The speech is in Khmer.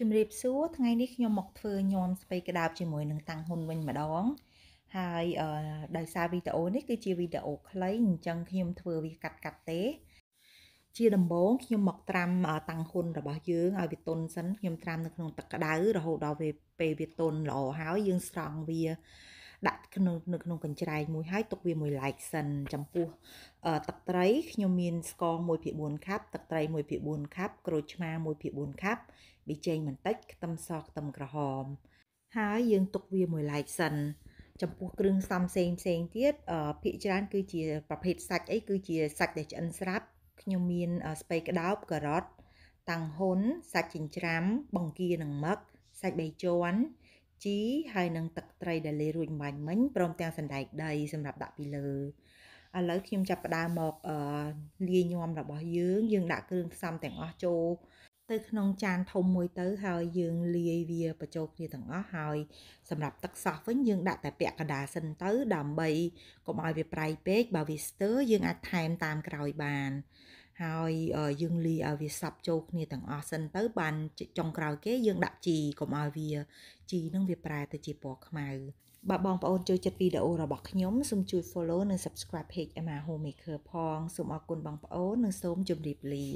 ជំរាបសួរថ្ងៃនេះខ្ញុំមកធ្វើញោមស្ពៃក្តោបជាមួយនឹងតាំងហ៊ុនវិញម្ដងហើយដោយសារវីដេអូនេះគឺជាវីដេអូខ្លីអញ្ចឹងខ្ញុំធ្វើវាកាត់កាត់ទេជាដំបូងខ្ញុំមកត្រាំតាំងហ៊ុនរបស់យើងឲ្យវាទន់សិនខ្ញុំត្រាំនៅក្នុងទឹកក្តៅរហូតដល់ពេលវាទន់ល្អហើយយើងស្រង់វាដាក់ក្នុងនៅក្នុងកញ្ច្រែងមួយហើយទុកវាមួយឡែកសិន ចំពោះទឹកត្រីខ្ញុំមានស្ករ1/4ខាប់ទឹកត្រី1/4ខាប់ក្រូចឆ្មា1/4ខាប់ប៊ីចេងបន្តិចខ្ទឹមសខ្ទឹមក្រហមហើយយើងទុកវាមួយឡែកសិន ចំពោះគ្រឿងផ្សំផ្សេងផ្សេងទៀតភាគច្រើន គឺជា ប្រភេទសាច់អីគឺជាសាច់ដែលឆ្អិនស្រាប់ខ្ញុំមានស្ពៃក្តោបការ៉ុតតាំងហ៊ុនសាច់ចិញ្ច្រាំបង្គានិងមឹកសាច់បីជាន់ជីហើយនឹងទឹកត្រីដែលលេរួចបាញ់មិញព្រមទាំងសណ្ដែកដី សម្រាប់ដាក់ពីលើឥឡូវខ្ញុំចាប់ផ្ដើមមកលាយញាំរបស់យើង យើងដាក់គ្រឿងផ្សំទាំងអស់ចូលទៅក្នុងចានធំមួយទៅ ហើយយើងលាយវាបញ្ចូលគ្នាទាំងអស់ហើយសម្រាប់ទឹកសោះវិញយើងដាក់តែពាក់កណ្ដាលសិនទៅដើម្បីកុំឲ្យវាប្រៃពេកបើវាស្ទើរយើងអាចថែមតាមក្រោយបានហើយយើងលីឲ្យវាសាប់ចូលគ្នាទាំងអស់សិនទៅបាន ចុងក្រោយគេយើងដាក់ជីកុំឲ្យវាជីនឹងវាប្រែទៅជាពណ៌ខ្មៅបាទបងប្អូនចូលចិត្តវីដេអូរបស់ខ្ញុំសូមជួយ follow និង subscribe page Emma Homemaker ផងសូមអរគុណបងប្អូននិងសូមជម្រាបលា